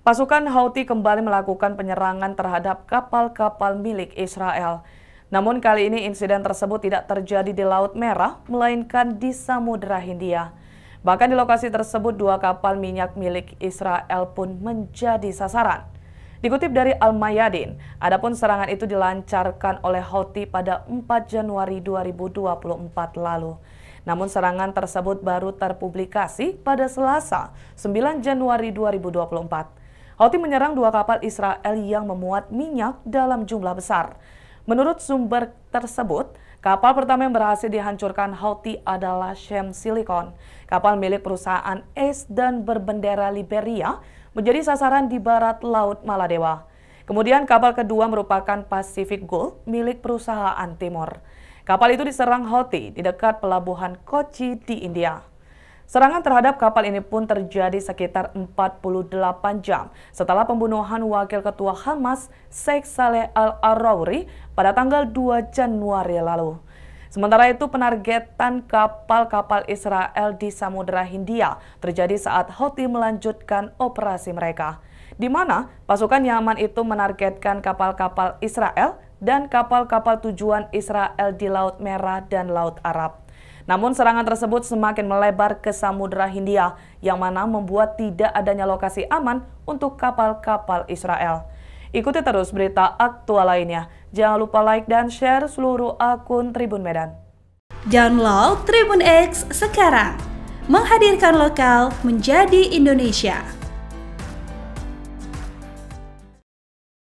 Pasukan Houthi kembali melakukan penyerangan terhadap kapal-kapal milik Israel. Namun kali ini insiden tersebut tidak terjadi di Laut Merah, melainkan di Samudra Hindia. Bahkan di lokasi tersebut dua kapal minyak milik Israel pun menjadi sasaran. Dikutip dari Al-Mayadin, adapun serangan itu dilancarkan oleh Houthi pada 4 Januari 2024 lalu. Namun serangan tersebut baru terpublikasi pada Selasa, 9 Januari 2024. Houthi menyerang dua kapal Israel yang memuat minyak dalam jumlah besar. Menurut sumber tersebut, kapal pertama yang berhasil dihancurkan Houthi adalah Shem Silicon. Kapal milik perusahaan Ace dan berbendera Liberia menjadi sasaran di barat Laut Maladewa. Kemudian kapal kedua merupakan Pacific Gold milik perusahaan Timor. Kapal itu diserang Houthi di dekat pelabuhan Kochi di India. Serangan terhadap kapal ini pun terjadi sekitar 48 jam setelah pembunuhan Wakil Ketua Hamas Sheikh Saleh al arawri pada tanggal 2 Januari lalu. Sementara itu, penargetan kapal-kapal Israel di Samudera Hindia terjadi saat Houthi melanjutkan operasi mereka, di mana pasukan Yaman itu menargetkan kapal-kapal Israel dan kapal-kapal tujuan Israel di Laut Merah dan Laut Arab. Namun serangan tersebut semakin melebar ke Samudra Hindia yang mana membuat tidak adanya lokasi aman untuk kapal-kapal Israel. Ikuti terus berita aktual lainnya. Jangan lupa like dan share seluruh akun Tribun Medan. Download Tribun X sekarang. Menghadirkan lokal menjadi Indonesia.